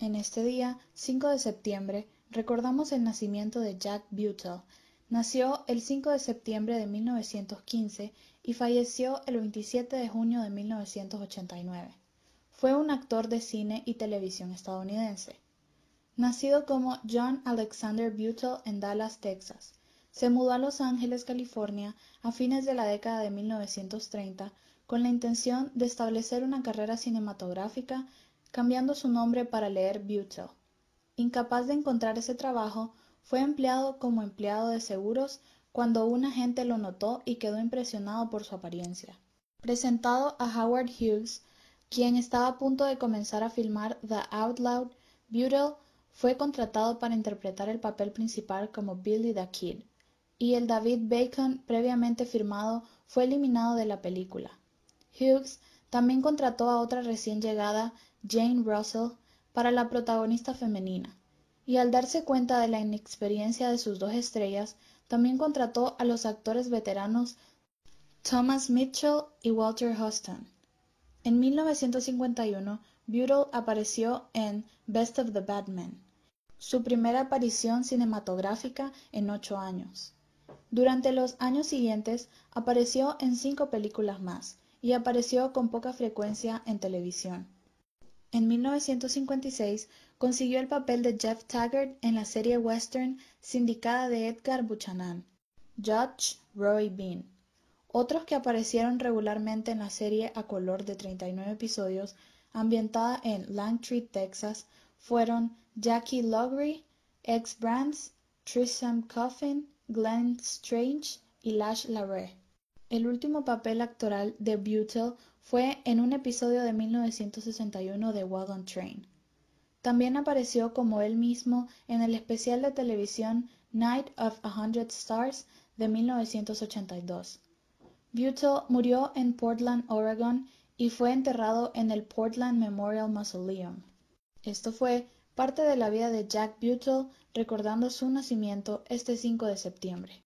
En este día, 5 de septiembre, recordamos el nacimiento de Jack Butel. Nació el 5 de septiembre de 1915 y falleció el 27 de junio de 1989. Fue un actor de cine y televisión estadounidense. Nacido como John Alexander Butel en Dallas, Texas, se mudó a Los Ángeles, California, a fines de la década de 1930 con la intención de establecer una carrera cinematográfica cambiando su nombre para leer Butel. Incapaz de encontrar ese trabajo, fue empleado como empleado de seguros cuando un agente lo notó y quedó impresionado por su apariencia. Presentado a Howard Hughes, quien estaba a punto de comenzar a filmar The Out Loud, Butel fue contratado para interpretar el papel principal como Billy the Kid, y el David Bacon previamente firmado fue eliminado de la película. Hughes también contrató a otra recién llegada Jane Russell, para la protagonista femenina, y al darse cuenta de la inexperiencia de sus dos estrellas, también contrató a los actores veteranos Thomas Mitchell y Walter Huston. En 1951, Butel apareció en Best of the Batman, su primera aparición cinematográfica en ocho años. Durante los años siguientes apareció en cinco películas más y apareció con poca frecuencia en televisión. En 1956 consiguió el papel de Jeff Taggart en la serie western sindicada de Edgar Buchanan, Judge Roy Bean. Otros que aparecieron regularmente en la serie a color de 39 episodios, ambientada en Langtree, Texas, fueron Jackie Lowry, X Brands, Trisham Coffin, Glenn Strange y Lash LaRue. El último papel actoral de Butel fue en un episodio de 1961 de Wagon Train. También apareció como él mismo en el especial de televisión Night of a Hundred Stars de 1982. Butel murió en Portland, Oregon, y fue enterrado en el Portland Memorial Mausoleum. Esto fue parte de la vida de Jack Butel recordando su nacimiento este 5 de septiembre.